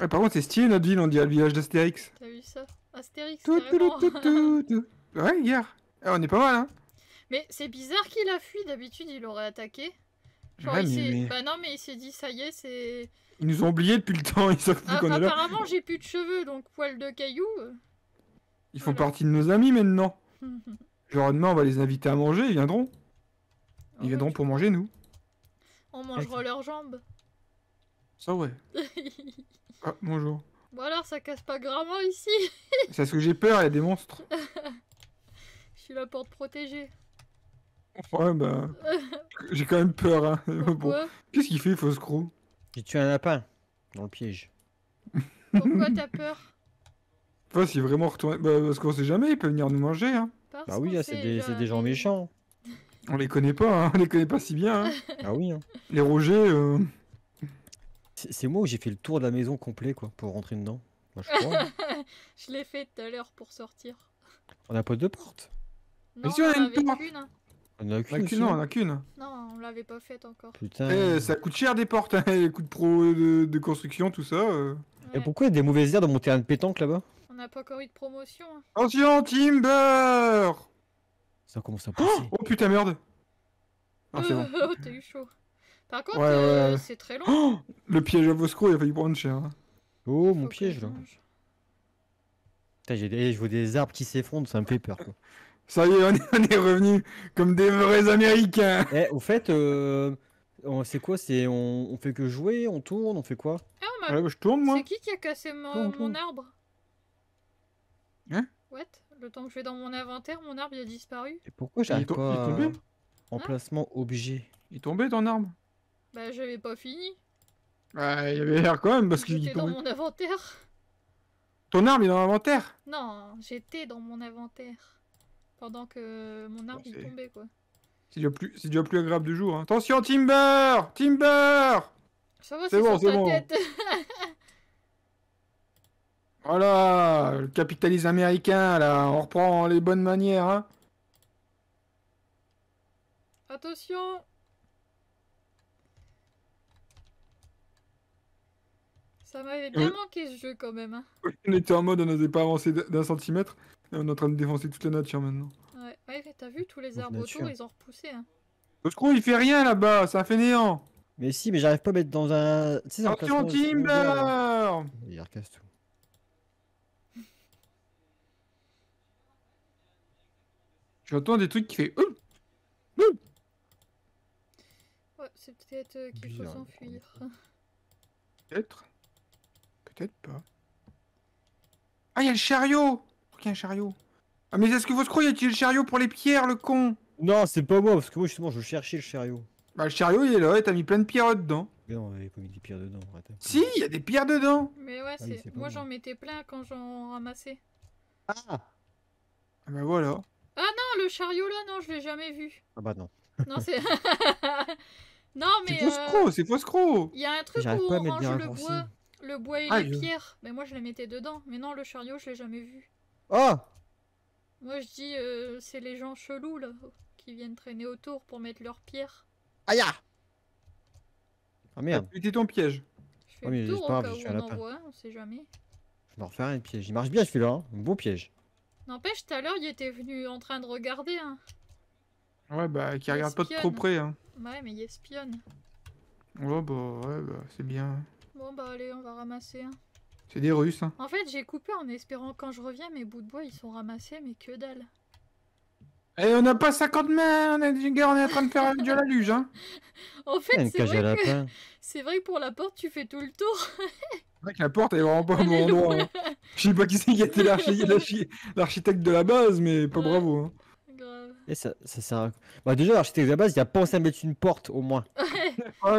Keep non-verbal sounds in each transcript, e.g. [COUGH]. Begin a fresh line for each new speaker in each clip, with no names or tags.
Ah, par contre, c'est stylé notre ville, on dirait le village d'Astérix.
T'as vu ça Astérix, tout, tout,
[LAUGHS] Ouais, hier. Eh, on est pas mal, hein
Mais c'est bizarre qu'il a fui, d'habitude, il aurait attaqué.
Genre, il Bah
non, mais il s'est dit, ça y est, c'est...
Ils nous ont oubliés depuis le temps, ils savent plus ah, qu'on Apparemment,
j'ai plus de cheveux, donc poils de cailloux. Euh.
Ils font partie de nos amis maintenant.
[LAUGHS]
Genre demain, on va les inviter à manger, ils viendront. Ils oh, viendront pour manger, nous.
On mangera leurs jambes. Ça ouais. [LAUGHS] Ah, bonjour. Bon alors, ça casse pas gravement ici [LAUGHS] C'est
parce que j'ai peur, il y a des monstres.
[LAUGHS] Je suis là pour te protéger.
Ouais bah... j'ai quand même peur, hein. Qu'est-ce qu'il fait, fausse crew J'ai tué un lapin. Dans le piège.
Pourquoi t'as peur
Enfin, est vraiment retourné bah, parce qu'on sait jamais, il peut venir nous manger, hein. bah oui, c'est des, gens méchants. On les connaît pas, hein. on les connaît
pas si bien. Hein. ah oui. Hein. Les Roger, euh, c'est moi où j'ai fait le tour de la maison complet quoi pour rentrer dedans. Moi bah,
je [LAUGHS] je l'ai fait tout à l'heure pour sortir.
On a pas de porte Non, si on, a une porte. qu'une. On a qu'une, Non, on a qu'une.
Non, on l'avait pas faite encore.
Putain. Eh, ça coûte cher des portes, hein, [LAUGHS] les coûts de pro de, construction, tout ça. Euh. Et pourquoi il y a des mauvaises airs dans mon terrain de pétanque là-bas
On n'a pas encore eu de promotion. Hein.
Attention, Timber Ça commence à pousser. [GASPS] Oh, putain, merde Ah, c'est bon. [LAUGHS]
oh, t'as eu chaud c'est très long. Oh,
le piège à Vosco, il a failli prendre cher. Hein. Oh, mon piège, là.
Eh, je vois des arbres qui s'effondrent, ça me fait peur, Ça y est, on est, revenu revenus comme des vrais Américains. Eh, au fait, euh, c'est quoi C'est on, fait que jouer, on tourne, on fait quoi Ah, je tourne, moi. C'est
qui qui a cassé mon, mon arbre Hein Ouais, Le temps que je vais dans mon inventaire, mon arbre il a disparu. Et
pourquoi j'arrive pas Il est Emplacement objet. Il est tombé ton arbre
bah j'avais pas fini.
Ouais, il y avait l'air quand même parce qu'il J'étais dans mon
inventaire.
Ton arme est dans l'inventaire
Non, j'étais dans mon inventaire. Pendant que mon arme est tombée quoi.
C'est déjà plus, plus agréable du jour. Hein. Attention Timber Timber Ça va, c'est bon, c'est bon. Tête. [LAUGHS] voilà, le capitalisme américain là, on reprend les bonnes manières. Hein.
Attention Ça m'avait euh, bien manqué ce jeu quand même. Hein.
On était en mode, on n'osait pas avancer d'un centimètre. Et on est en train de défoncer toute la nature maintenant.
Ouais, ouais t'as vu tous les arbres autour, ils ont repoussé. Hein.
Le screw, il fait rien là-bas, ça fait néant Mais si, mais j'arrive pas à mettre dans un. C'est Attention, Timber Il recasse tout. [LAUGHS] J'entends des trucs qui fait.
Ouais, c'est peut-être euh, qu'il faut s'enfuir.
Peut-être. Peut-être pas. Ah, il y a le chariot Pourquoi il un chariot Ah, mais est-ce que vous croyez y a le chariot pour les pierres, le con Non, c'est pas moi, parce que moi, justement, je cherchais le chariot. Bah, le chariot, il est là, et t'as mis plein de pierres dedans. Mais non, on pas mis des pierres dedans. Si, il y a des pierres dedans
Mais ouais,
ah c'est... moi, j'en mettais plein quand j'en ramassais.
Ah, ah Bah voilà.
Ah non, le chariot, là, non, je l'ai jamais vu. Ah bah non. Non, c'est... [LAUGHS] [LAUGHS] non, mais... Euh,
c'est c'est faux Il y a un truc où on le bois.
Le bois et ah, les pierres. Mais moi, je les mettais dedans. Mais non, le chariot, je l'ai jamais vu. Oh Moi, je dis, euh, c'est les gens chelous, là, qui viennent traîner autour pour mettre leurs pierres. Aïe Ah,
ah merde C'était ton piège. Je ah, fais le tour au cas où
on ne en voit on sait jamais.
Je en refaire un piège. Il marche bien celui-là, hein. Un beau piège.
N'empêche, tout à l'heure, il était venu en train de regarder. Hein.
Ouais, bah, qui regarde pas de trop près. Hein.
Ouais, mais il espionne.
Ouais, bah, ouais, bah, c'est bien. Hein.
Bon bah allez, on va ramasser. hein. C'est des Russes. Hein. En fait, j'ai coupé en espérant quand je reviens, mes bouts de bois, ils sont ramassés, mais que dalle.
Et eh, on n'a pas 50 mains, on est, en train de faire de la luge. Hein.
[LAUGHS] en fait, eh, [LAUGHS] c'est vrai, que... vrai pour la porte, tu fais tout le tour.
c'est vrai que la porte, est vraiment pas au bon endroit. Je sais pas qui c'est qui a été [LAUGHS] l'architecte de la
base, mais pas bravo. Hein. Grave. Et eh, ça, sert bah, déjà, l'architecte de la base, il a pensé à mettre une porte au moins. Ah,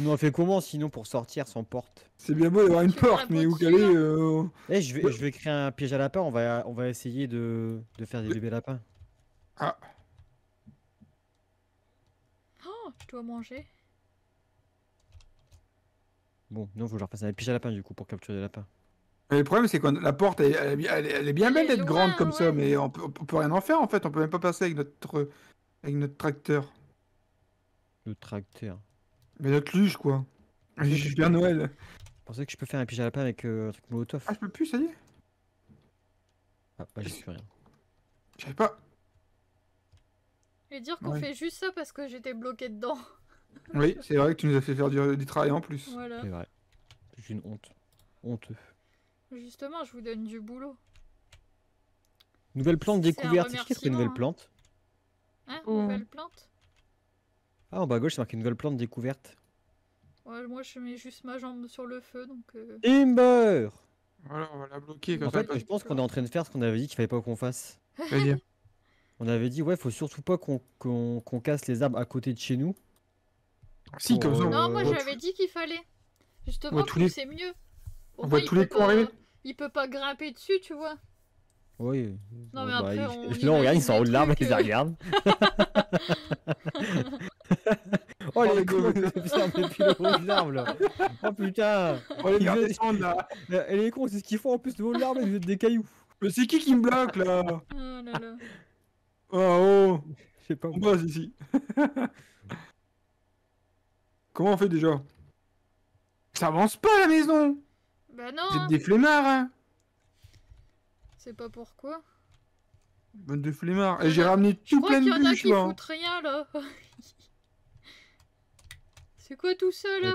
on en fait comment sinon pour sortir sans porte C'est bien beau d'avoir une porte, mais où qu'elle est. Euh, eh, je, vais, je vais créer un piège à lapin, on va, on va essayer de, de faire des bébés lapins.
Ah
Oh, je dois manger.
Bon, non, faut que je refasse un piège à lapin
du coup pour capturer des lapins. le problème, c'est que la porte, elle, elle, est bien belle d'être grande comme ça, mais on peut, peut rien en faire en fait, on peut même pas passer avec notre, avec notre tracteur.
Le tracteur
mais notre luge quoi. j'ai juste bien Noël. Je pensais que je peux
faire un pigeon à lapin avec euh, un truc Ah, je peux plus, ça y est Ah, bah, j'ai plus rien. J'avais pas.
Je dire qu'on fait juste ça parce que j'étais bloqué dedans.
Oui, c'est vrai que tu nous as fait faire du, travail en plus. Voilà. C'est vrai. J'ai une honte. Honteux.
Justement, je vous donne du boulot.
Nouvelle plante découverte. c'est une hein. hein oh. nouvelle plante
Hein, nouvelle plante
ah, en bas à gauche, c'est marqué une nouvelle plante découverte.
Ouais, moi, je mets juste ma jambe sur le feu, donc...
Euh... Voilà, on va la bloquer. Comme en fait, je pense qu'on est en train de faire ce qu'on avait dit qu'il fallait pas qu'on fasse. [LAUGHS] on avait dit, ouais, faut surtout pas qu'on casse les arbres à côté de chez nous. Si, comme ça, Non, euh, moi, j'avais
dit qu'il fallait. Justement, les... c'est mieux.
on voit tous les coups arriver.
Il peut pas grimper dessus, tu vois.
Oui. Non, mais bah, après, [LAUGHS] on... regarde, ils sont en haut de l'arbre et ils euh. regardent. [LAUGHS]
Oh, les cons depuis [LAUGHS] le haut de l'arbre là Oh putain Oh les gars, là eh, les cons, c'est ce qu'ils font en plus de haut de l'arbre, ils jettent des cailloux Mais c'est qui qui me bloque là
Oh là là
Oh oh Je sais pas On passe ici [LAUGHS] Comment on fait déjà Ça avance pas la maison
Bah non Vous des flemmards hein C'est pas pourquoi
Bonne des flemmards Et j'ai ramené tout plein de bûches là Je
crois rien là [LAUGHS] C'est quoi tout seul là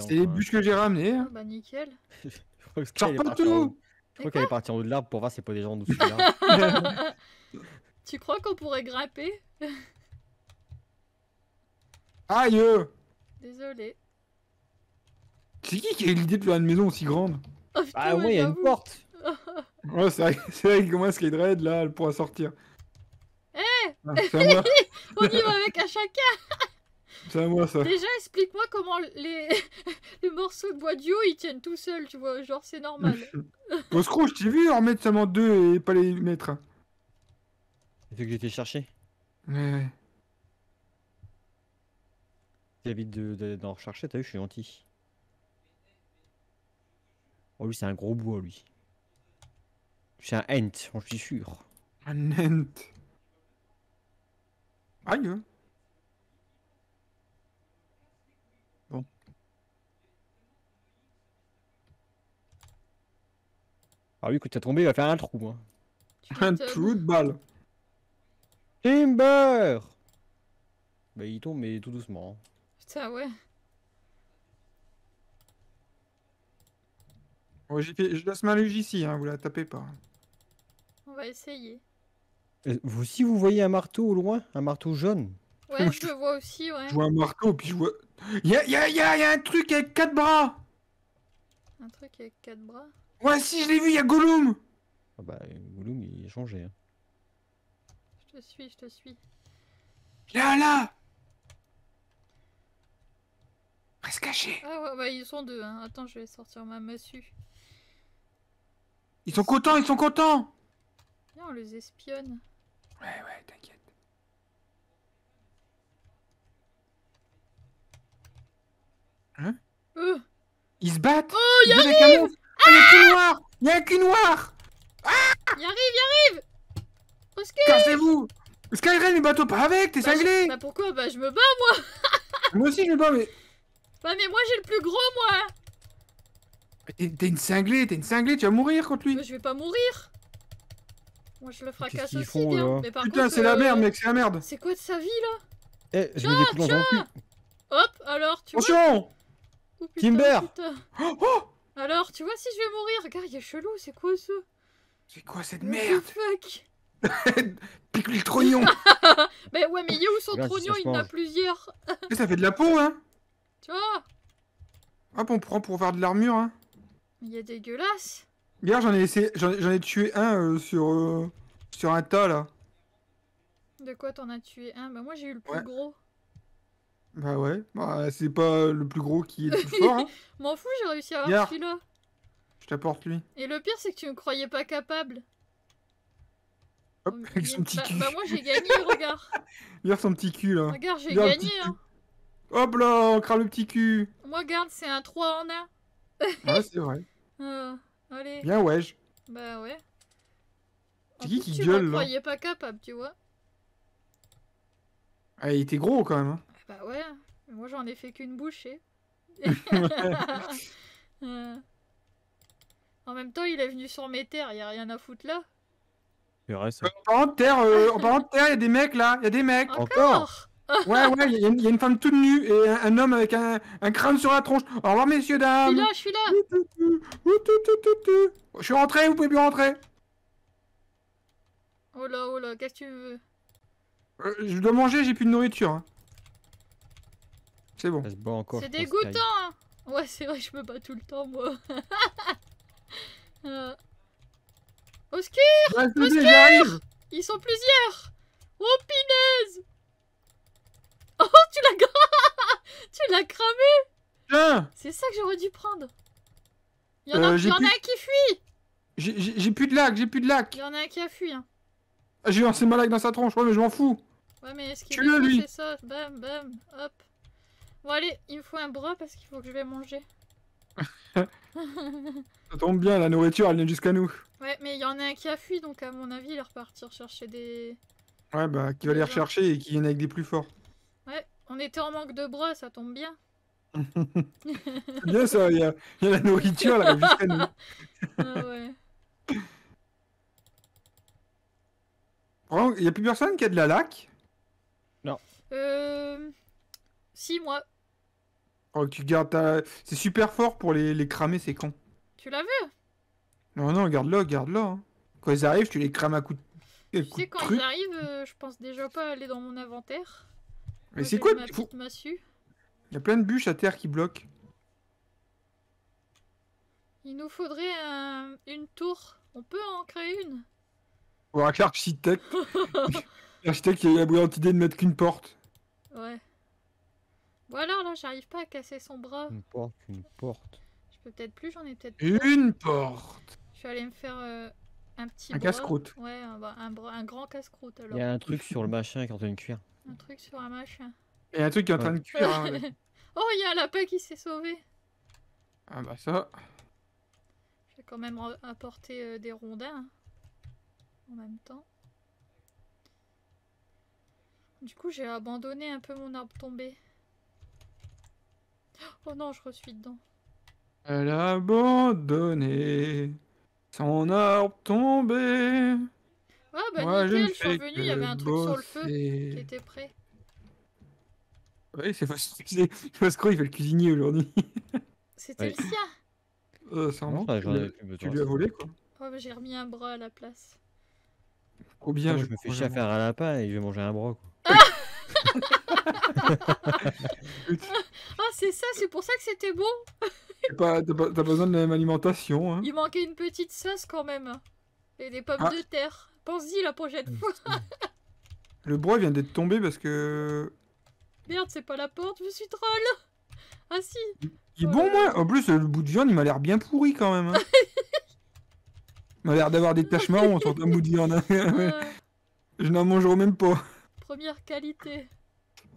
C'est les bûches hein. que j'ai ramenées. Hein.
Ah, bah nickel. [LAUGHS] je crois qu'elle est, partie en... est partie en haut de l'arbre pour voir c'est pas des gens en dessous de
[LAUGHS] tu crois qu'on pourrait grimper [LAUGHS] Aïe euh. Désolé.
C'est qui qui a eu l'idée de faire une maison aussi grande
oh, putain, Ah oui il y a une porte
Ouais, c'est vrai, vrai que comment est qu'il là, elle pourra sortir. Eh ah, On y va
avec un chacun
moi Déjà,
explique-moi comment [LAUGHS] les... morceaux de bois duo ils tiennent tout seuls, tu vois. Genre, c'est normal.
[LAUGHS] Au screw, je t'ai vu en mettre seulement deux et pas les mettre.
Il Vu que j'étais cherché. Ouais, ouais. vite de- d'en rechercher, t'as vu, je suis gentil. Oh, lui, c'est un gros bois, lui. C'est un Ent, j'en suis sûr.
Un ent. Aïe. non. Hein.
Ah oui, quand t'as tombé, il va faire un trou. Hein. Un euh, trou de balle. Timber Bah il tombe, mais tout
doucement. Hein. Putain, ouais. fait je laisse ma luge ici, hein, vous la tapez pas.
On va essayer.
Euh, vous si vous voyez un marteau au loin, un marteau jaune.
Ouais, je le vois aussi, ouais.
Je vois un
marteau, puis je vois. Y'a y a, y a, y a un truc avec quatre bras
Un truc avec quatre bras. Ouais, si, je l'ai
vu, il y a Gollum
ah Bah, Gollum, il est changé. Hein.
Je te suis, je te suis. Là, là Reste caché Ah ouais, bah ils sont deux, hein. Attends, je vais sortir ma massue.
Ils sont contents, ils sont contents
Non, on les espionne. Ouais, ouais, t'inquiète.
Hein euh. Ils se battent Oh, il arrive Y'a un cul noir noire Il n'y a qu'une
ah Il arrive, il arrive Cassez-vous
Skyrim, les bateaux pas avec, t'es bah, cinglé Bah
pourquoi Bah je me bats moi
[LAUGHS] Moi aussi je me bats mais...
Bah mais moi j'ai le plus gros moi
T'es une cinglée, t'es une cinglée, tu vas mourir contre lui Mais bah, je vais pas mourir
Moi je le fracasse aussi bien, mais par Putain c'est la euh, merde mec, c'est la merde C'est quoi de sa vie là
Eh, je me
ah, Hop, alors tu Attention
vois... Oh, Timber
Oh, oh alors, tu vois si je vais mourir Regarde, il est chelou, c'est quoi ce
C'est quoi cette merde
fuck [LAUGHS]
pique le trognon
[LAUGHS] Mais ouais, mais il est où son trognon Il en a plusieurs [LAUGHS]
Mais ça fait de la peau, hein Tu vois Hop, ah on prend pour faire de l'armure, hein
Mais Il est dégueulasse
Hier, j'en ai, j'en ai tué un euh, sur, euh, sur un tas, là.
De quoi t'en as tué un Bah moi j'ai eu le plus gros.
Bah ouais, bah, c'est pas le plus gros qui est le plus fort.
Hein. [LAUGHS] M'en fous, j'ai réussi à avoir celui-là.
Je t'apporte lui.
Et le pire, c'est que tu me croyais pas capable.
Hop, oh, avec son petit bah, cul. bah, moi j'ai [LAUGHS] gagné, regarde. Regarde son petit cul là. Regarde, j'ai gagné. hein. Hop là, on crame le petit cul.
Moi, regarde, c'est un 3 en 1. [LAUGHS] Ouais, c'est vrai. Euh, allez, Bien ouais. bah ouais.
Tu C'est qui gueule, là. tu me croyais
pas capable, tu vois.
Ah, il était gros quand même. hein
moi j'en ai fait qu'une bouchée. [LAUGHS] Euh. En même temps, il est venu sur mes terres, il a rien à foutre là.
C'est euh,
en parlant de terre, il y a des mecs là, il y a des mecs. Encore, [LAUGHS] Ouais, ouais, il y, a une femme toute nue et un, homme avec un, crâne sur la tronche. Au revoir, messieurs, dames. Je
suis là, je suis
là. Je suis rentré, vous pouvez plus rentrer.
Oh là, oh là, qu'est-ce que tu veux
euh, Je dois manger, j'ai plus de nourriture. Hein. C'est bon. c'est dégoûtant
hein. Ouais, c'est vrai, je me bats tout le temps, moi. [LAUGHS] euh... Ils sont plusieurs Oh, pineuse Oh, tu l'as [LAUGHS] tu l'as cramé C'est ça que j'aurais dû prendre.
Il y en, a, un euh, qui fuit J'ai plus de lac, j'ai plus de lac Il
y en a qui a fui. Hein.
Ah, j'ai lancé ma lac dans sa tronche, ouais, mais je m'en fous.
Ouais, mais est-ce qu'il est lui. ça Bam, bam, hop. Bon allez, il me faut un bras parce qu'il faut que je vais manger. [LAUGHS] Ça
tombe bien, la nourriture elle vient jusqu'à nous.
Ouais, mais il y en a un qui a fui, donc à mon avis il est reparti chercher des...
Ouais, bah qui va les rechercher et qui vient avec des plus forts.
Ouais, on était en manque de bras, ça tombe bien.
C'est [LAUGHS] bien ça, il y, a, la nourriture là jusqu'à nous. [LAUGHS] ah ouais. Il n'y a plus personne qui a de la laque Non.
Euh... Si, moi.
Oh, tu gardes ta... C'est super fort pour les, cramer, ces cons. Tu l'as vu Non, non, garde-le, garde-le. Hein. Quand ils arrivent, tu les crames à coups de... Tu sais, quand ils
arrivent, euh, je pense déjà pas aller dans mon inventaire. Mais c'est quoi ma Il
y a plein de bûches à terre qui bloquent.
Il nous faudrait une tour. On peut en créer une
Ou un architecte. L'architecte, [LAUGHS] [LAUGHS] il a la brillante idée de mettre qu'une porte.
Ouais alors là, j'arrive pas à casser son bras.
Une porte, une porte.
Je peux peut-être plus, j'en ai peut-être Une
porte
Je vais aller me faire euh, un petit. Un casse-croûte. Ouais, un, grand casse-croûte alors. Il y a un truc
sur le machin qui est en train de cuire.
Un truc sur un machin.
Il un truc qui est en train
de cuire. Hein,
[LAUGHS] oh, il y a un lapin qui s'est sauvé.
Ah bah ça.
Je vais quand même apporter euh, des rondins hein, en même temps. Du coup, j'ai abandonné un peu mon arbre tombé. Oh non, je resuis dedans.
Elle a abandonné son arbre tombé. Ah bah Moi, nickel, je, suis revenu, il y avait un truc sur le feu qui était prêt. Oui, c'est pas pense qu'il fait le cuisinier aujourd'hui. [LAUGHS] C'était le sien euh, oh, c'est bah, tu, lui as volé quoi.
Oh, bah, j'ai remis un bras à la place.
Combien bien, je, je me fais chier à faire à la paille et je vais manger un bras quoi. Ah [LAUGHS] ah,
c'est ça, c'est pour ça que c'était bon.
T'as besoin de la même alimentation. Hein. Il
manquait une petite sauce quand même. Et des pommes ah. de terre. Pense-y la prochaine mmh. fois. [LAUGHS]
Le bois vient d'être tombé parce que.
Merde, c'est pas la porte, je suis troll. Ah si.
Il est bon, moi. En plus, le bout de viande, il m'a l'air bien pourri quand même. Hein. il m'a l'air d'avoir des taches marron sur un bout de viande.
[LAUGHS]
[LAUGHS] Je n'en mangerai même pas.
Première qualité.
[LAUGHS]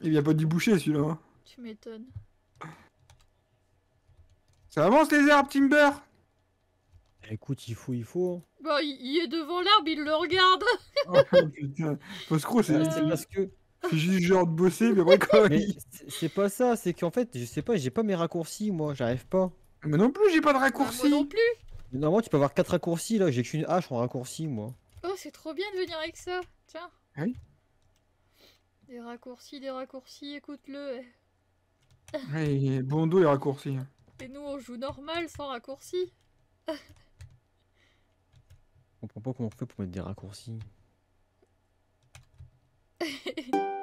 Il n'y a pas du boucher celui-là. Hein.
Tu m'étonnes.
Ça avance les herbes, Timber Écoute, il faut, il faut. Hein.
Bah, il, est devant l'herbe, il le regarde. [LAUGHS]
oh putain, c'est parce que.
C'est juste genre de bosser, mais moi quand C'est pas ça, c'est qu'en fait, je sais pas, j'ai pas mes raccourcis, moi, j'arrive pas. Mais non plus, j'ai pas de bah, raccourcis. non plus. normalement, tu peux avoir quatre raccourcis là, j'ai qu'une hache en raccourci, moi
c'est trop bien de venir avec ça. Tiens. Ah oui. Des raccourcis, des raccourcis, écoute-le.
Ouais, bon dos les raccourcis.
Et nous, on joue normal, sans raccourcis. Je
comprends pas comment on fait pour mettre des raccourcis.
[LAUGHS]